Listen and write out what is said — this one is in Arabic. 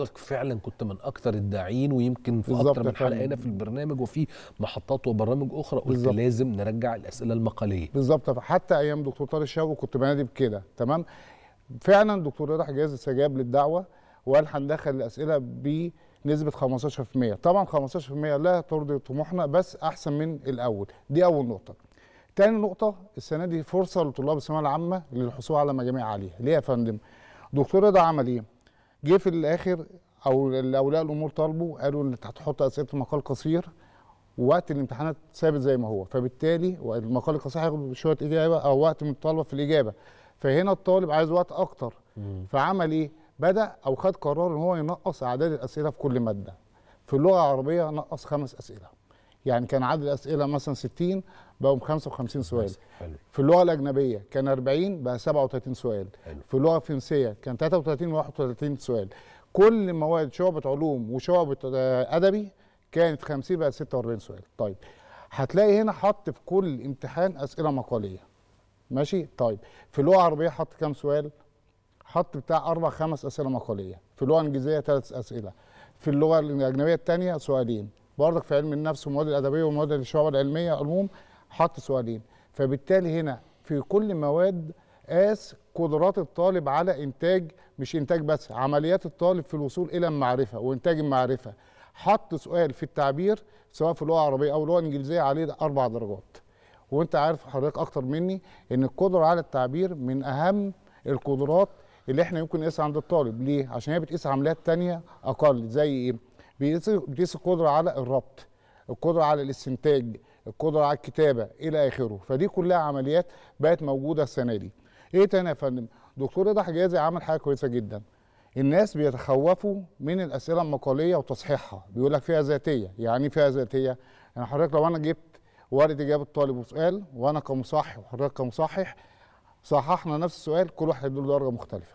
حضرتك فعلا كنت من اكثر الداعين ويمكن في اكثر من حلقه هنا في البرنامج وفي محطات وبرامج اخرى قلت بالزبط. لازم نرجع الاسئله المقاليه بالظبط حتى ايام دكتور طارق الشوقي كنت بنادي بكده تمام فعلا دكتور رضا حجاز استجاب للدعوه وقال هندخل الاسئله بنسبه 15% طبعا 15% لا ترضي طموحنا بس احسن من الاول دي اول نقطه تاني نقطه السنه دي فرصه لطلاب الثانويه العامه للحصول على مجاميع عاليه ليه يا فندم دكتور رضا عمل ايه جه في الاخر او الاولياء الامور طالبوا قالوا انت هتحط اسئله في مقال قصير ووقت الامتحانات ثابت زي ما هو فبالتالي المقال القصير هياخد شويه اجابه او وقت من الطلبه في الاجابه فهنا الطالب عايز وقت اكتر مم. فعمل ايه بدا او خد قرار ان هو ينقص اعداد الاسئله في كل ماده في اللغه العربيه نقص خمس اسئله يعني كان عدد الاسئله مثلا 60 بقوا 55 سؤال حلو. في اللغه الاجنبيه كان 40 بقى 37 سؤال في اللغه الفرنسيه كان 33 و 31 سؤال كل مواد شعبه علوم وشعبه آه، ادبي كانت 50 بقى 46 سؤال طيب هتلاقي هنا حط في كل امتحان اسئله مقاليه ماشي طيب في اللغه العربيه حط كام سؤال حط بتاع اربع خمس اسئله مقاليه في اللغه الانجليزيه ثلاث اسئله في اللغه الاجنبيه الثانيه سؤالين برضك في علم النفس والمواد الادبيه والمواد الشعب العلميه عموم حط سؤالين فبالتالي هنا في كل مواد قاس قدرات الطالب على انتاج مش انتاج بس عمليات الطالب في الوصول الى المعرفه وانتاج المعرفه حط سؤال في التعبير سواء في اللغه العربيه او اللغه الانجليزيه عليه اربع درجات وانت عارف حضرتك اكتر مني ان القدره على التعبير من اهم القدرات اللي احنا يمكن نقيسها عند الطالب ليه عشان هي بتقيس عمليات تانية اقل زي ايه بيقيس القدره على الربط القدره على الاستنتاج القدره على الكتابه الى اخره فدي كلها عمليات بقت موجوده السنه دي ايه تاني يا فندم دكتور رضا حجازي عمل حاجه كويسه جدا الناس بيتخوفوا من الاسئله المقاليه وتصحيحها بيقول لك فيها ذاتيه يعني إيه فيها ذاتيه يعني حضرتك لو انا جبت ورد اجابه طالب وسؤال وانا كمصحح وحضرتك كمصحح صححنا نفس السؤال كل واحد له درجه مختلفه